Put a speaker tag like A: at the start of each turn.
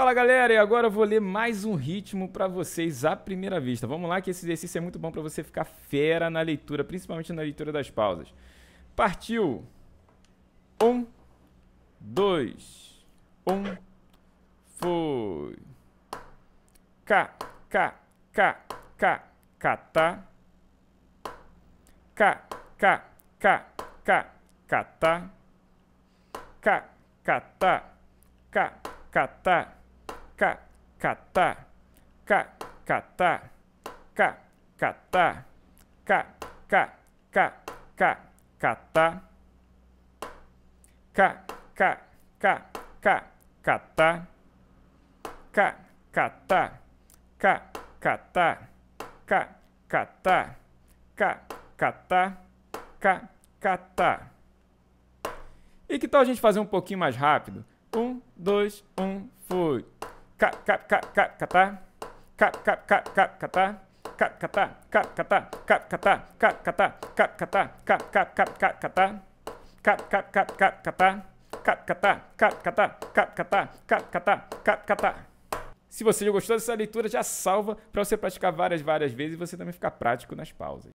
A: Fala galera, e agora eu vou ler mais um ritmo para vocês à primeira vista. Vamos lá que esse exercício é muito bom para você ficar fera na leitura, principalmente na leitura das pausas. Partiu!
B: Um, dois, um, foi. K, K, K, K, catá. K, K, K, K, catá. K, catá. K, catá cacatá, kata cacatá, kata cacacacatá, kata cacatá, kata cacatá, kata E que tal a gente fazer um pouquinho mais rápido? Um, dois, um cap, cat cap, cat catar, cat cap, cat cap, catar, cap, catar, cap, catar, cap, catar, cap, catar, cap, catar, cap, cat cap, cat catar, cat cap, cat cap, catar, cap, catar, cap, catar, cap, catar, cap, catar, cap, catar. Se você gostou dessa leitura, já salva para você praticar várias, várias vezes e você
A: também ficar prático nas pausas.